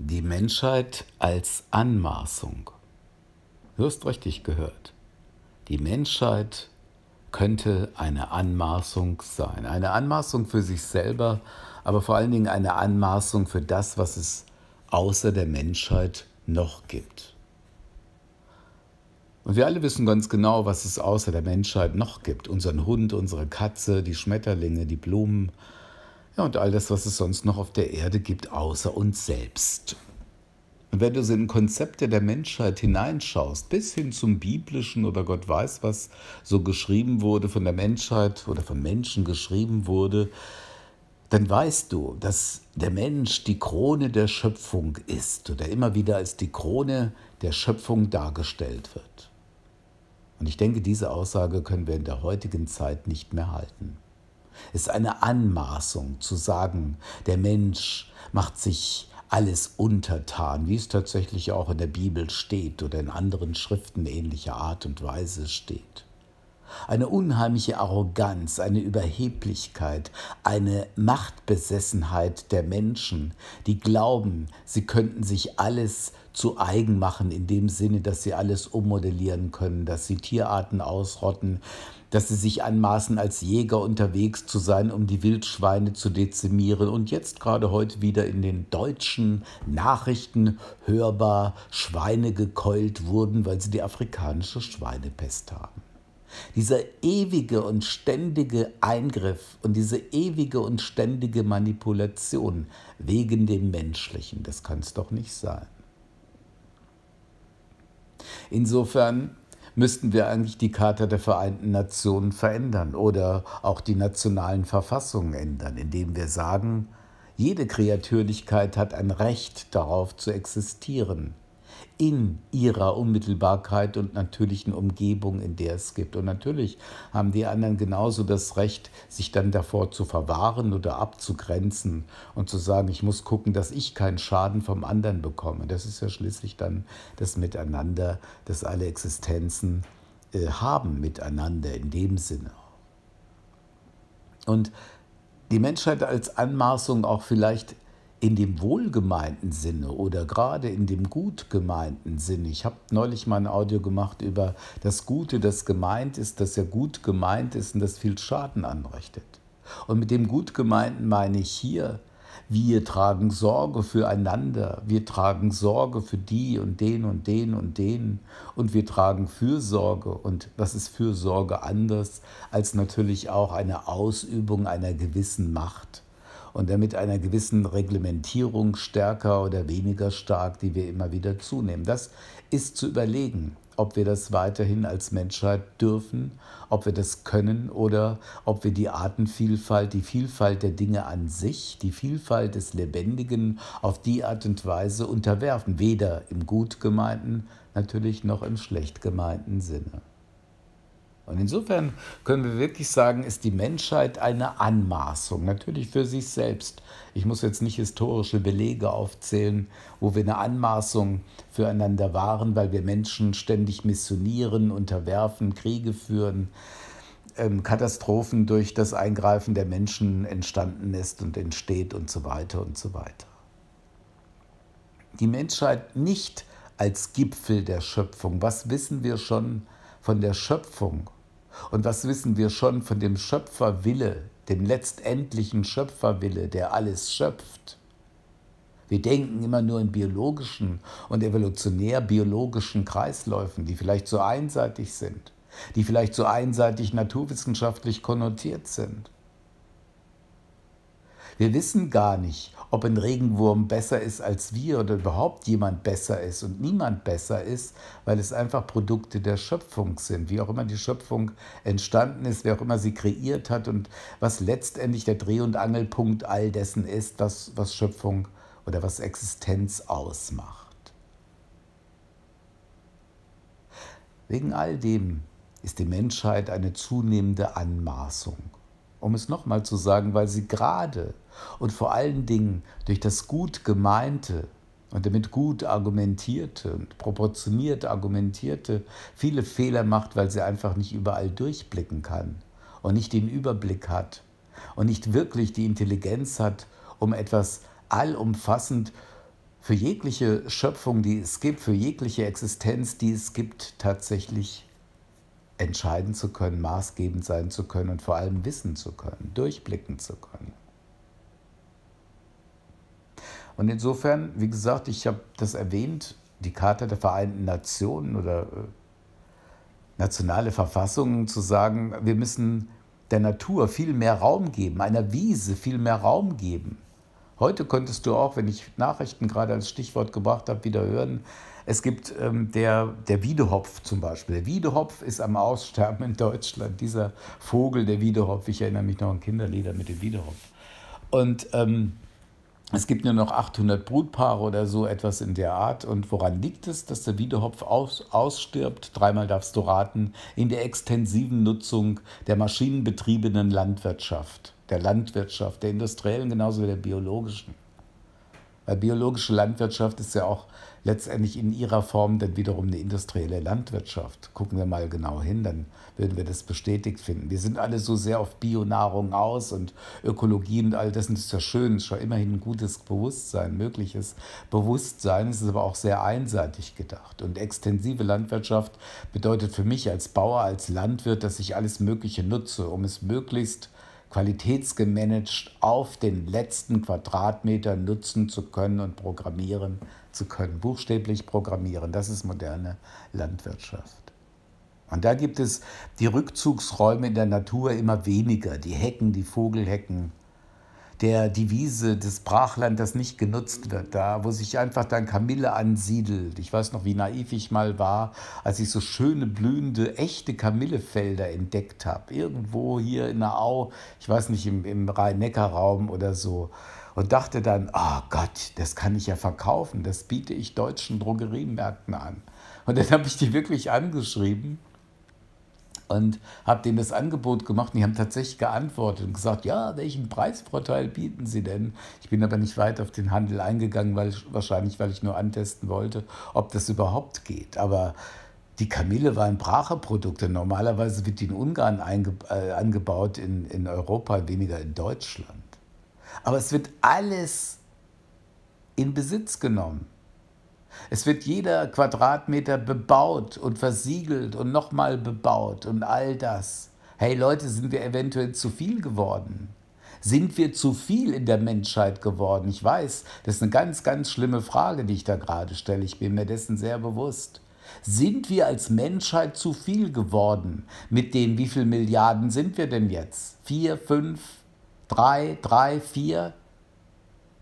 Die Menschheit als Anmaßung. Du hast richtig gehört. Die Menschheit könnte eine Anmaßung sein. Eine Anmaßung für sich selber, aber vor allen Dingen eine Anmaßung für das, was es außer der Menschheit noch gibt. Und wir alle wissen ganz genau, was es außer der Menschheit noch gibt. Unseren Hund, unsere Katze, die Schmetterlinge, die Blumen, ja, und all das, was es sonst noch auf der Erde gibt, außer uns selbst. Und wenn du so in Konzepte der Menschheit hineinschaust, bis hin zum biblischen oder Gott weiß, was so geschrieben wurde, von der Menschheit oder von Menschen geschrieben wurde, dann weißt du, dass der Mensch die Krone der Schöpfung ist oder immer wieder als die Krone der Schöpfung dargestellt wird. Und ich denke, diese Aussage können wir in der heutigen Zeit nicht mehr halten ist eine Anmaßung zu sagen, der Mensch macht sich alles untertan, wie es tatsächlich auch in der Bibel steht oder in anderen Schriften ähnlicher Art und Weise steht. Eine unheimliche Arroganz, eine Überheblichkeit, eine Machtbesessenheit der Menschen, die glauben, sie könnten sich alles zu eigen machen, in dem Sinne, dass sie alles ummodellieren können, dass sie Tierarten ausrotten, dass sie sich anmaßen, als Jäger unterwegs zu sein, um die Wildschweine zu dezimieren. Und jetzt gerade heute wieder in den deutschen Nachrichten hörbar Schweine gekeult wurden, weil sie die afrikanische Schweinepest haben. Dieser ewige und ständige Eingriff und diese ewige und ständige Manipulation wegen dem Menschlichen, das kann es doch nicht sein. Insofern müssten wir eigentlich die Charta der Vereinten Nationen verändern oder auch die nationalen Verfassungen ändern, indem wir sagen, jede Kreatürlichkeit hat ein Recht darauf zu existieren in ihrer Unmittelbarkeit und natürlichen Umgebung, in der es gibt. Und natürlich haben die anderen genauso das Recht, sich dann davor zu verwahren oder abzugrenzen und zu sagen, ich muss gucken, dass ich keinen Schaden vom anderen bekomme. Das ist ja schließlich dann das Miteinander, das alle Existenzen äh, haben miteinander in dem Sinne. Und die Menschheit als Anmaßung auch vielleicht in dem wohlgemeinten Sinne oder gerade in dem gut gemeinten Sinne. Ich habe neulich mal ein Audio gemacht über das Gute, das gemeint ist, das ja gut gemeint ist und das viel Schaden anrichtet. Und mit dem gut gemeinten meine ich hier, wir tragen Sorge füreinander, wir tragen Sorge für die und den und den und den und wir tragen Fürsorge und was ist Fürsorge anders als natürlich auch eine Ausübung einer gewissen Macht und damit einer gewissen Reglementierung stärker oder weniger stark, die wir immer wieder zunehmen. Das ist zu überlegen, ob wir das weiterhin als Menschheit dürfen, ob wir das können oder ob wir die Artenvielfalt, die Vielfalt der Dinge an sich, die Vielfalt des Lebendigen auf die Art und Weise unterwerfen, weder im gut gemeinten natürlich noch im schlecht gemeinten Sinne. Und insofern können wir wirklich sagen, ist die Menschheit eine Anmaßung, natürlich für sich selbst. Ich muss jetzt nicht historische Belege aufzählen, wo wir eine Anmaßung füreinander waren, weil wir Menschen ständig missionieren, unterwerfen, Kriege führen, ähm, Katastrophen durch das Eingreifen der Menschen entstanden ist und entsteht und so weiter und so weiter. Die Menschheit nicht als Gipfel der Schöpfung. Was wissen wir schon von der Schöpfung? Und was wissen wir schon von dem Schöpferwille, dem letztendlichen Schöpferwille, der alles schöpft? Wir denken immer nur in biologischen und evolutionär biologischen Kreisläufen, die vielleicht so einseitig sind, die vielleicht so einseitig naturwissenschaftlich konnotiert sind. Wir wissen gar nicht, ob ein Regenwurm besser ist als wir oder überhaupt jemand besser ist und niemand besser ist, weil es einfach Produkte der Schöpfung sind, wie auch immer die Schöpfung entstanden ist, wer auch immer sie kreiert hat und was letztendlich der Dreh- und Angelpunkt all dessen ist, was, was Schöpfung oder was Existenz ausmacht. Wegen all dem ist die Menschheit eine zunehmende Anmaßung um es nochmal zu sagen, weil sie gerade und vor allen Dingen durch das gut gemeinte und damit gut argumentierte und proportioniert argumentierte viele Fehler macht, weil sie einfach nicht überall durchblicken kann und nicht den Überblick hat und nicht wirklich die Intelligenz hat, um etwas allumfassend für jegliche Schöpfung, die es gibt, für jegliche Existenz, die es gibt, tatsächlich entscheiden zu können, maßgebend sein zu können und vor allem wissen zu können, durchblicken zu können. Und insofern, wie gesagt, ich habe das erwähnt, die Charta der Vereinten Nationen oder äh, nationale Verfassungen zu sagen, wir müssen der Natur viel mehr Raum geben, einer Wiese viel mehr Raum geben. Heute könntest du auch, wenn ich Nachrichten gerade als Stichwort gebracht habe, wieder hören, es gibt ähm, der, der Wiedehopf zum Beispiel. Der Wiedehopf ist am Aussterben in Deutschland. Dieser Vogel, der Wiedehopf, ich erinnere mich noch an Kinderlieder mit dem Wiedehopf. Und ähm, es gibt nur noch 800 Brutpaare oder so etwas in der Art. Und woran liegt es, dass der Wiedehopf aus, ausstirbt? Dreimal darfst du raten, in der extensiven Nutzung der maschinenbetriebenen Landwirtschaft der Landwirtschaft, der industriellen genauso wie der biologischen. Weil biologische Landwirtschaft ist ja auch letztendlich in ihrer Form dann wiederum eine industrielle Landwirtschaft. Gucken wir mal genau hin, dann würden wir das bestätigt finden. Wir sind alle so sehr auf Bionahrung aus und Ökologie und all das. Und das ist ja schön, ist schon immerhin ein gutes Bewusstsein, mögliches Bewusstsein. Es ist aber auch sehr einseitig gedacht. Und extensive Landwirtschaft bedeutet für mich als Bauer, als Landwirt, dass ich alles Mögliche nutze, um es möglichst qualitätsgemanagt auf den letzten Quadratmeter nutzen zu können und programmieren zu können, buchstäblich programmieren. Das ist moderne Landwirtschaft. Und da gibt es die Rückzugsräume in der Natur immer weniger, die Hecken, die Vogelhecken, der Devise des Brachlandes nicht genutzt wird, da, wo sich einfach dann Kamille ansiedelt. Ich weiß noch, wie naiv ich mal war, als ich so schöne, blühende, echte Kamillefelder entdeckt habe. Irgendwo hier in der Au, ich weiß nicht, im, im Rhein-Neckar-Raum oder so. Und dachte dann, oh Gott, das kann ich ja verkaufen, das biete ich deutschen Drogeriemärkten an. Und dann habe ich die wirklich angeschrieben und habe denen das Angebot gemacht und die haben tatsächlich geantwortet und gesagt, ja, welchen Preisvorteil bieten Sie denn? Ich bin aber nicht weit auf den Handel eingegangen, weil ich, wahrscheinlich, weil ich nur antesten wollte, ob das überhaupt geht. Aber die Kamille waren Brache-Produkte. Normalerweise wird die in Ungarn äh, angebaut, in, in Europa, weniger in Deutschland. Aber es wird alles in Besitz genommen. Es wird jeder Quadratmeter bebaut und versiegelt und nochmal bebaut und all das. Hey Leute, sind wir eventuell zu viel geworden? Sind wir zu viel in der Menschheit geworden? Ich weiß, das ist eine ganz, ganz schlimme Frage, die ich da gerade stelle. Ich bin mir dessen sehr bewusst. Sind wir als Menschheit zu viel geworden? Mit den wie viel Milliarden sind wir denn jetzt? Vier, fünf, drei, drei, vier?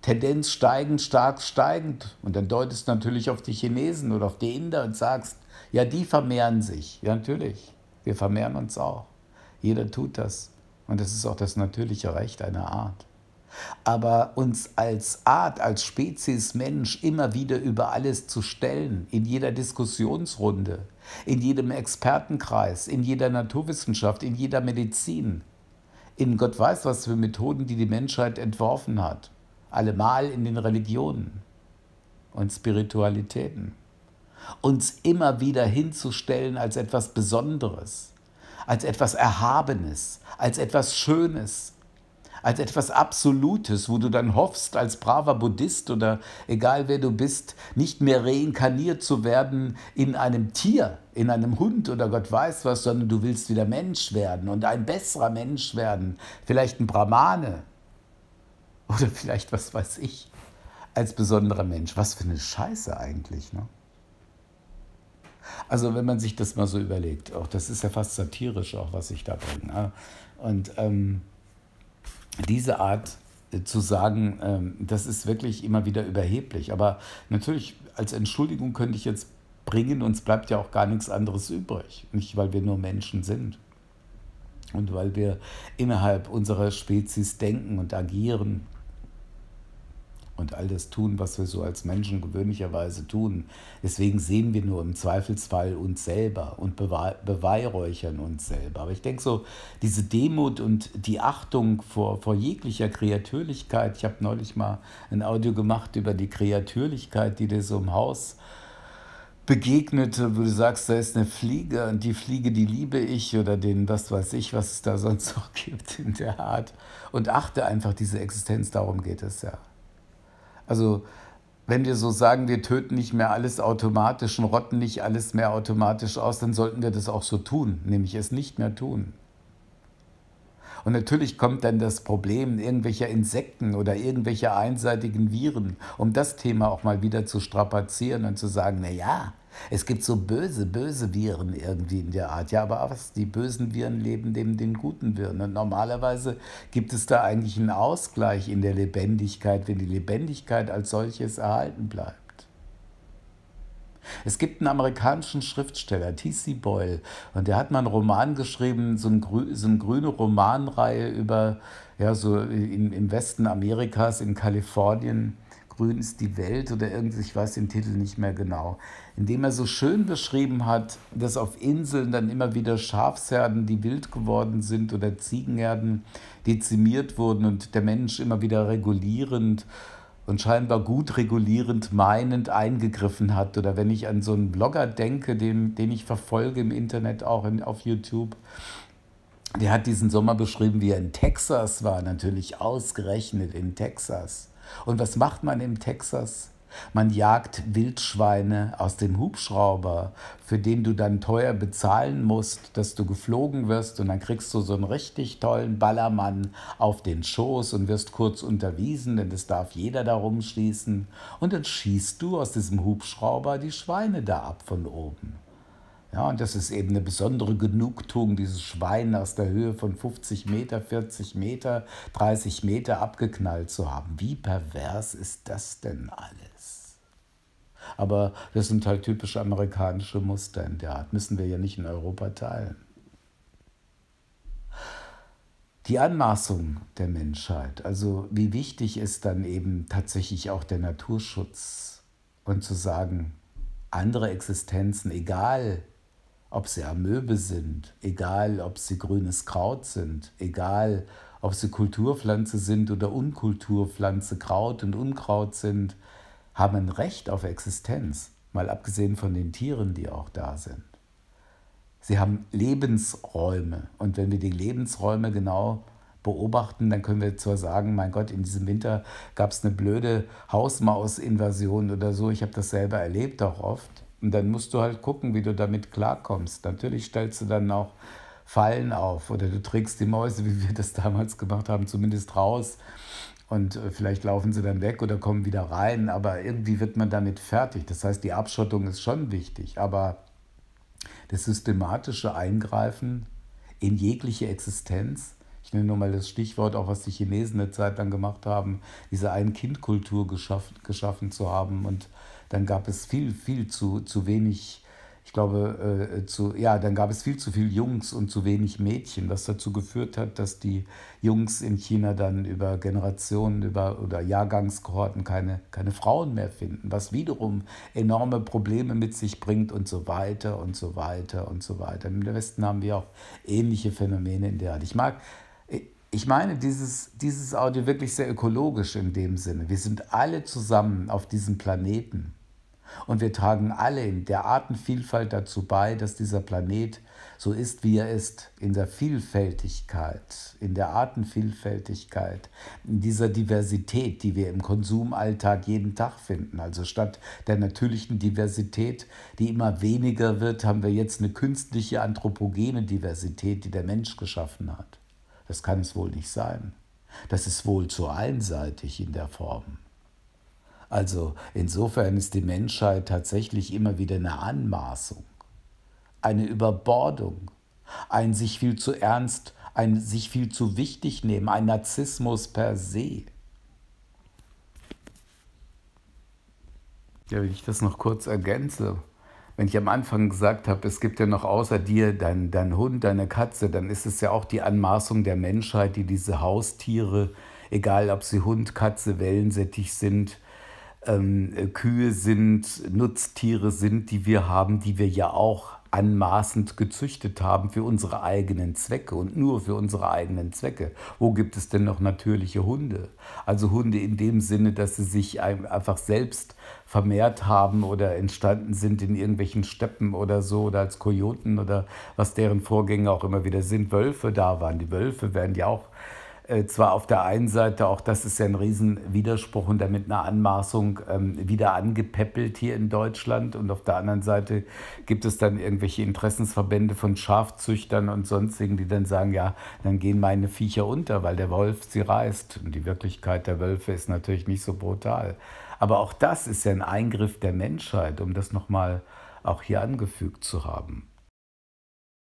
Tendenz steigend, stark steigend. Und dann deutest du natürlich auf die Chinesen oder auf die Inder und sagst, ja, die vermehren sich. Ja, natürlich. Wir vermehren uns auch. Jeder tut das. Und das ist auch das natürliche Recht einer Art. Aber uns als Art, als Spezies Mensch immer wieder über alles zu stellen, in jeder Diskussionsrunde, in jedem Expertenkreis, in jeder Naturwissenschaft, in jeder Medizin, in Gott weiß was für Methoden, die die Menschheit entworfen hat, allemal in den Religionen und Spiritualitäten. Uns immer wieder hinzustellen als etwas Besonderes, als etwas Erhabenes, als etwas Schönes, als etwas Absolutes, wo du dann hoffst, als braver Buddhist oder egal wer du bist, nicht mehr reinkarniert zu werden in einem Tier, in einem Hund oder Gott weiß was, sondern du willst wieder Mensch werden und ein besserer Mensch werden, vielleicht ein Brahmane, Oder vielleicht, was weiß ich, als besonderer Mensch. Was für eine Scheiße eigentlich, ne? Also wenn man sich das mal so überlegt, auch das ist ja fast satirisch, auch was ich da bringe. Ne? Und ähm, diese Art äh, zu sagen, ähm, das ist wirklich immer wieder überheblich. Aber natürlich, als Entschuldigung könnte ich jetzt bringen, uns bleibt ja auch gar nichts anderes übrig. Nicht, weil wir nur Menschen sind. Und weil wir innerhalb unserer Spezies denken und agieren und all das tun, was wir so als Menschen gewöhnlicherweise tun. Deswegen sehen wir nur im Zweifelsfall uns selber und beweihräuchern uns selber. Aber ich denke so, diese Demut und die Achtung vor, vor jeglicher Kreatürlichkeit, ich habe neulich mal ein Audio gemacht über die Kreatürlichkeit, die dir so im Haus begegnete, wo du sagst, da ist eine Fliege und die Fliege, die liebe ich oder den, was weiß ich, was es da sonst noch gibt in der Art. Und achte einfach diese Existenz, darum geht es ja. Also wenn wir so sagen, wir töten nicht mehr alles automatisch und rotten nicht alles mehr automatisch aus, dann sollten wir das auch so tun, nämlich es nicht mehr tun. Und natürlich kommt dann das Problem irgendwelcher Insekten oder irgendwelcher einseitigen Viren, um das Thema auch mal wieder zu strapazieren und zu sagen, na ja, es gibt so böse, böse Viren irgendwie in der Art. Ja, aber was? Die bösen Viren leben neben den guten Viren. Und normalerweise gibt es da eigentlich einen Ausgleich in der Lebendigkeit, wenn die Lebendigkeit als solches erhalten bleibt. Es gibt einen amerikanischen Schriftsteller, T.C. Boyle, und der hat mal einen Roman geschrieben, so, ein grü so eine grüne Romanreihe über, ja, so im, im Westen Amerikas, in Kalifornien. Grün ist die Welt oder irgendwie, ich weiß den Titel nicht mehr genau, indem er so schön beschrieben hat, dass auf Inseln dann immer wieder Schafsherden, die wild geworden sind oder Ziegenherden dezimiert wurden und der Mensch immer wieder regulierend und scheinbar gut regulierend meinend eingegriffen hat. Oder wenn ich an so einen Blogger denke, den, den ich verfolge im Internet, auch in, auf YouTube, der hat diesen Sommer beschrieben, wie er in Texas war. Natürlich ausgerechnet in Texas. Und was macht man im Texas? Man jagt Wildschweine aus dem Hubschrauber, für den du dann teuer bezahlen musst, dass du geflogen wirst und dann kriegst du so einen richtig tollen Ballermann auf den Schoß und wirst kurz unterwiesen, denn es darf jeder da rumschießen. Und dann schießt du aus diesem Hubschrauber die Schweine da ab von oben. Ja, und das ist eben eine besondere Genugtuung, dieses Schwein aus der Höhe von 50 Meter, 40 Meter, 30 Meter abgeknallt zu haben. Wie pervers ist das denn alles? Aber das sind halt typisch amerikanische Muster in der Art. Müssen wir ja nicht in Europa teilen. Die Anmaßung der Menschheit, also wie wichtig ist dann eben tatsächlich auch der Naturschutz und zu sagen, andere Existenzen, egal ob sie Amöbe sind, egal ob sie grünes Kraut sind, egal ob sie Kulturpflanze sind oder Unkulturpflanze, Kraut und Unkraut sind, haben ein Recht auf Existenz, mal abgesehen von den Tieren, die auch da sind. Sie haben Lebensräume und wenn wir die Lebensräume genau beobachten, dann können wir zwar sagen, mein Gott, in diesem Winter gab es eine blöde Hausmausinvasion oder so, ich habe das selber erlebt auch oft. Und dann musst du halt gucken, wie du damit klarkommst. Natürlich stellst du dann auch Fallen auf oder du trägst die Mäuse, wie wir das damals gemacht haben, zumindest raus und äh, vielleicht laufen sie dann weg oder kommen wieder rein, aber irgendwie wird man damit fertig. Das heißt, die Abschottung ist schon wichtig, aber das systematische Eingreifen in jegliche Existenz, ich nenne nur mal das Stichwort, auch was die Chinesen eine Zeit lang gemacht haben, diese Ein-Kind-Kultur geschaffen, geschaffen zu haben und dann gab es viel, viel zu, zu wenig ich glaube, äh, zu, ja, dann gab es viel zu viele Jungs und zu wenig Mädchen, was dazu geführt hat, dass die Jungs in China dann über Generationen über, oder Jahrgangskohorten keine, keine Frauen mehr finden, was wiederum enorme Probleme mit sich bringt und so weiter und so weiter und so weiter. Im Westen haben wir auch ähnliche Phänomene in der Art. Ich mag, ich meine, dieses, dieses Audio wirklich sehr ökologisch in dem Sinne. Wir sind alle zusammen auf diesem Planeten und wir tragen alle in der Artenvielfalt dazu bei, dass dieser Planet so ist, wie er ist, in der Vielfältigkeit, in der Artenvielfältigkeit, in dieser Diversität, die wir im Konsumalltag jeden Tag finden. Also statt der natürlichen Diversität, die immer weniger wird, haben wir jetzt eine künstliche anthropogene Diversität, die der Mensch geschaffen hat. Das kann es wohl nicht sein. Das ist wohl zu einseitig in der Form. Also insofern ist die Menschheit tatsächlich immer wieder eine Anmaßung, eine Überbordung, ein sich viel zu ernst, ein sich viel zu wichtig nehmen, ein Narzissmus per se. Ja, wenn ich das noch kurz ergänze, wenn ich am Anfang gesagt habe, es gibt ja noch außer dir dein, dein Hund, deine Katze, dann ist es ja auch die Anmaßung der Menschheit, die diese Haustiere, egal ob sie Hund, Katze, Wellensättig sind, ähm, Kühe sind, Nutztiere sind, die wir haben, die wir ja auch anmaßend gezüchtet haben für unsere eigenen Zwecke und nur für unsere eigenen Zwecke. Wo gibt es denn noch natürliche Hunde? Also Hunde in dem Sinne, dass sie sich einfach selbst vermehrt haben oder entstanden sind in irgendwelchen Steppen oder so oder als Kojoten oder was deren Vorgänge auch immer wieder sind. Wölfe da waren. Die Wölfe werden ja auch äh, zwar auf der einen Seite, auch das ist ja ein Riesenwiderspruch und damit eine Anmaßung ähm, wieder angepäppelt hier in Deutschland und auf der anderen Seite gibt es dann irgendwelche Interessensverbände von Schafzüchtern und sonstigen, die dann sagen, ja, dann gehen meine Viecher unter, weil der Wolf sie reißt. Und die Wirklichkeit der Wölfe ist natürlich nicht so brutal. Aber auch das ist ja ein Eingriff der Menschheit, um das nochmal auch hier angefügt zu haben.